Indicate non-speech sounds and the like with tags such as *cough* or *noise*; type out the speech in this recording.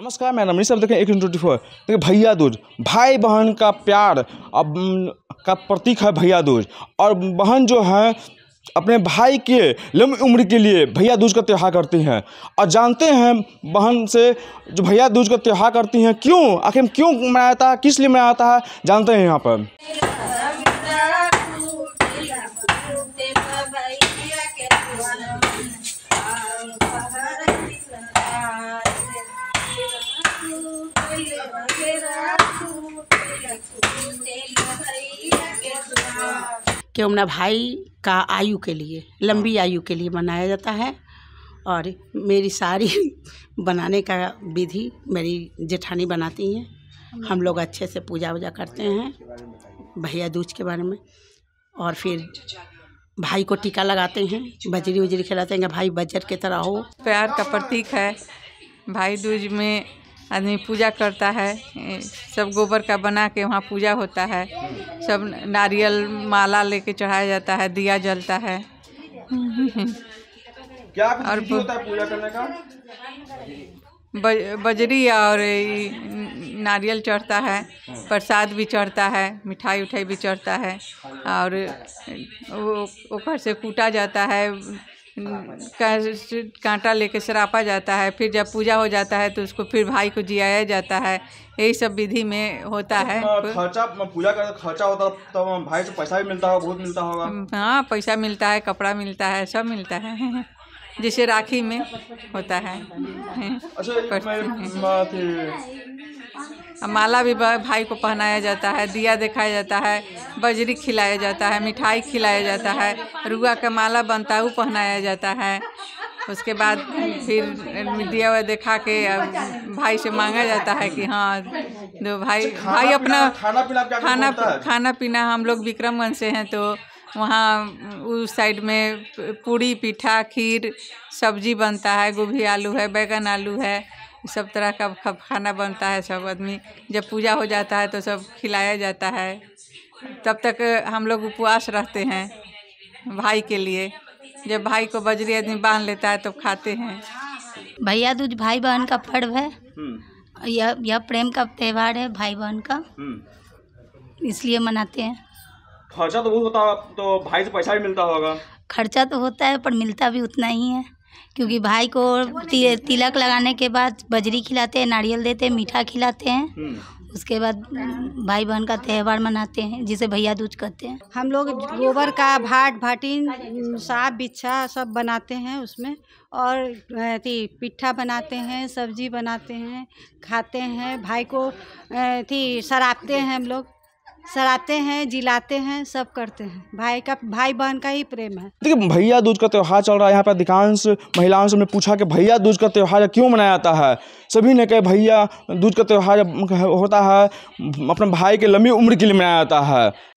नमस्कार मैं रमनी साहब देखें एक ट्वेंटी फोर देखिए भैया दूज भाई बहन का प्यार अब का प्रतीक है भैया दूज और बहन जो है अपने भाई के लंबी उम्र के लिए भैया दूज का त्यौहार करती हैं और जानते हैं बहन से जो भैया दूज का त्यौहार करती हैं क्यों आखिर क्यों मनाया था किस लिए मनाया था जानते हैं यहाँ पर केवना भाई का आयु के लिए लंबी हाँ। आयु के लिए मनाया जाता है और मेरी सारी *laughs* बनाने का विधि मेरी जेठानी बनाती हैं हम लोग अच्छे से पूजा वूजा करते हैं भैया दूज के बारे में और फिर भाई को टीका लगाते हैं बजरी उजरी खिलाते हैं भाई बजर की तरह हो प्यार का प्रतीक है भाई दूज में आदमी पूजा करता है सब गोबर का बना के वहाँ पूजा होता है सब नारियल माला लेके चढ़ाया जाता है दिया जलता है क्या और होता है पूजा करने का बज, बजरी और नारियल चढ़ता है प्रसाद भी चढ़ता है मिठाई उठाई भी चढ़ता है और वो ऊपर से कूटा जाता है हम्म, कांटा लेके सरापा जाता है फिर जब पूजा हो जाता है तो उसको फिर भाई को जियाया जाता है यही सब विधि में होता अच्छा, है खर्चा पूजा का खर्चा होता तो भाई से पैसा भी मिलता होगा बहुत मिलता होगा हम्म, हाँ पैसा मिलता है कपड़ा मिलता है सब मिलता है *laughs* जैसे राखी में होता है अच्छा माला भी भाई को पहनाया जाता है दिया दिखाया जाता है बजरी खिलाया जाता है मिठाई खिलाया जाता है रुआ का माला बनता है वो पहनाया जाता है उसके बाद फिर दिया हुआ देखा के भाई से मांगा जाता है कि हाँ दो तो भाई अच्छा, भाई अपना खाना पीना खाना खाना पीना हम लोग विक्रमगंज से हैं तो वहाँ उस साइड में पूड़ी पीठा खीर सब्जी बनता है गोभी आलू है बैगन आलू है सब तरह का खब खाना बनता है सब आदमी जब पूजा हो जाता है तो सब खिलाया जाता है तब तक हम लोग उपवास रहते हैं भाई के लिए जब भाई को बजरी आदमी बांध लेता है तो खाते हैं भैया दूज भाई बहन का पर्व है हम्म। यह यह प्रेम का त्यौहार है भाई बहन का हम्म। इसलिए मनाते हैं खर्चा तो बहुत होता तो भाई से पैसा भी मिलता होगा खर्चा तो होता है पर मिलता भी उतना ही है क्योंकि हम्म। भाई को अच्छा, ति, तिलक लगाने के बाद बजरी खिलाते हैं नारियल देते हैं मीठा खिलाते हैं हम्म। उसके बाद भाई बहन का त्यौहार मनाते हैं जिसे भैया दूज कहते हैं हम लोग गोबर का भाट भाटिन साफ बिच्छा सब बनाते हैं उसमें और थी पिट्ठा बनाते हैं सब्जी बनाते हैं खाते हैं भाई को थी सरापते हैं हम लोग सराते हैं जिलाते हैं सब करते हैं भाई का भाई बहन का ही प्रेम है देखिए भैया दूज का त्यौहार चल रहा है यहाँ पर अधिकांश महिलाओं से हमने पूछा कि भैया दूज का त्यौहार क्यों मनाया जाता है सभी ने कहे भैया दूज का त्यौहार होता है अपने भाई के लंबी उम्र के लिए मनाया जाता है